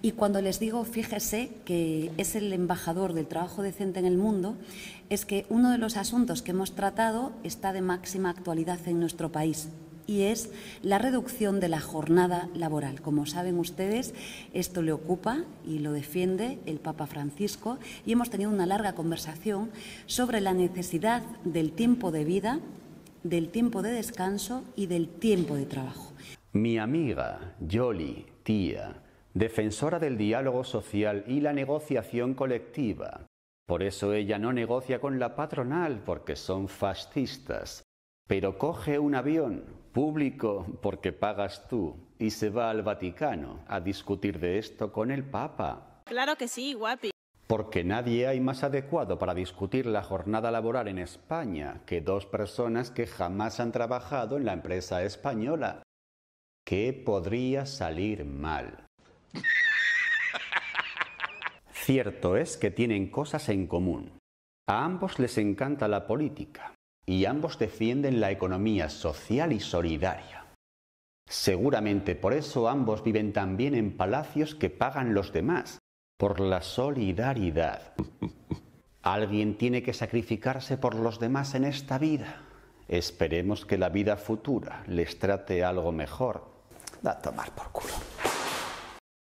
Y cuando les digo, fíjese que es el embajador del trabajo decente en el mundo, es que uno de los asuntos que hemos tratado está de máxima actualidad en nuestro país y es la reducción de la jornada laboral. Como saben ustedes, esto le ocupa y lo defiende el Papa Francisco y hemos tenido una larga conversación sobre la necesidad del tiempo de vida, del tiempo de descanso y del tiempo de trabajo. Mi amiga Jolie, tía, defensora del diálogo social y la negociación colectiva. Por eso ella no negocia con la patronal porque son fascistas, pero coge un avión público porque pagas tú y se va al Vaticano a discutir de esto con el Papa. Claro que sí, guapi. Porque nadie hay más adecuado para discutir la jornada laboral en España que dos personas que jamás han trabajado en la empresa española. ¿Qué podría salir mal? Cierto es que tienen cosas en común. A ambos les encanta la política y ambos defienden la economía social y solidaria. Seguramente por eso ambos viven también en palacios que pagan los demás, por la solidaridad. Alguien tiene que sacrificarse por los demás en esta vida. Esperemos que la vida futura les trate algo mejor. Da tomar por culo.